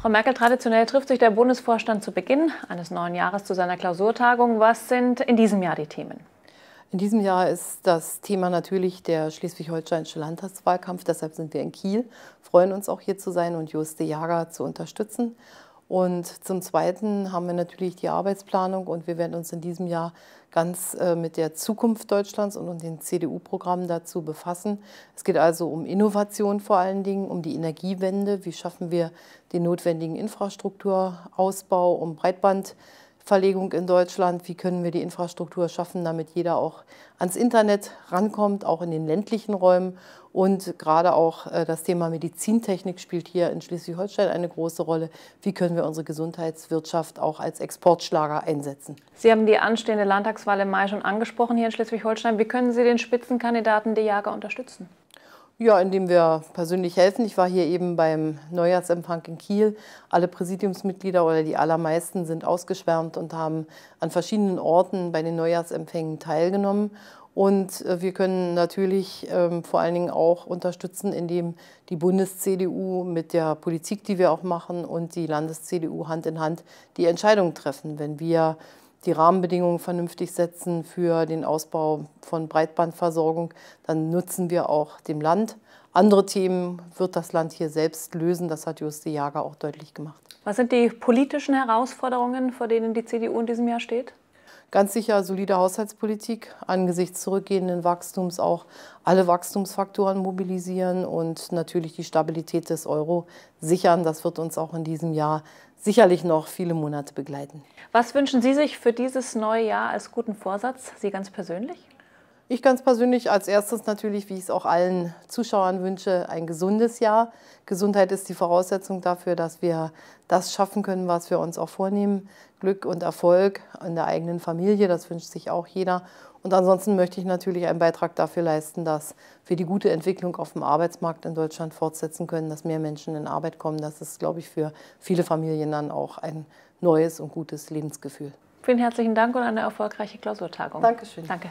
Frau Merkel, traditionell trifft sich der Bundesvorstand zu Beginn eines neuen Jahres zu seiner Klausurtagung. Was sind in diesem Jahr die Themen? In diesem Jahr ist das Thema natürlich der schleswig-holsteinische Landtagswahlkampf. Deshalb sind wir in Kiel, freuen uns auch hier zu sein und Juste Jager zu unterstützen. Und zum Zweiten haben wir natürlich die Arbeitsplanung und wir werden uns in diesem Jahr ganz äh, mit der Zukunft Deutschlands und den CDU-Programmen dazu befassen. Es geht also um Innovation vor allen Dingen, um die Energiewende, wie schaffen wir den notwendigen Infrastrukturausbau, um Breitband. Verlegung in Deutschland, wie können wir die Infrastruktur schaffen, damit jeder auch ans Internet rankommt, auch in den ländlichen Räumen. Und gerade auch äh, das Thema Medizintechnik spielt hier in Schleswig-Holstein eine große Rolle. Wie können wir unsere Gesundheitswirtschaft auch als Exportschlager einsetzen? Sie haben die anstehende Landtagswahl im Mai schon angesprochen hier in Schleswig-Holstein. Wie können Sie den Spitzenkandidaten De Jager unterstützen? Ja, indem wir persönlich helfen. Ich war hier eben beim Neujahrsempfang in Kiel. Alle Präsidiumsmitglieder oder die allermeisten sind ausgeschwärmt und haben an verschiedenen Orten bei den Neujahrsempfängen teilgenommen. Und äh, wir können natürlich ähm, vor allen Dingen auch unterstützen, indem die Bundes-CDU mit der Politik, die wir auch machen, und die Landes-CDU Hand in Hand die Entscheidung treffen. Wenn wir die Rahmenbedingungen vernünftig setzen für den Ausbau von Breitbandversorgung, dann nutzen wir auch dem Land. Andere Themen wird das Land hier selbst lösen. Das hat Juste Jager auch deutlich gemacht. Was sind die politischen Herausforderungen, vor denen die CDU in diesem Jahr steht? Ganz sicher solide Haushaltspolitik angesichts zurückgehenden Wachstums auch alle Wachstumsfaktoren mobilisieren und natürlich die Stabilität des Euro sichern. Das wird uns auch in diesem Jahr sicherlich noch viele Monate begleiten. Was wünschen Sie sich für dieses neue Jahr als guten Vorsatz, Sie ganz persönlich? Ich ganz persönlich als erstes natürlich, wie ich es auch allen Zuschauern wünsche, ein gesundes Jahr. Gesundheit ist die Voraussetzung dafür, dass wir das schaffen können, was wir uns auch vornehmen. Glück und Erfolg in der eigenen Familie, das wünscht sich auch jeder. Und ansonsten möchte ich natürlich einen Beitrag dafür leisten, dass wir die gute Entwicklung auf dem Arbeitsmarkt in Deutschland fortsetzen können, dass mehr Menschen in Arbeit kommen. Das ist, glaube ich, für viele Familien dann auch ein neues und gutes Lebensgefühl. Vielen herzlichen Dank und eine erfolgreiche Klausurtagung. Dankeschön. Danke.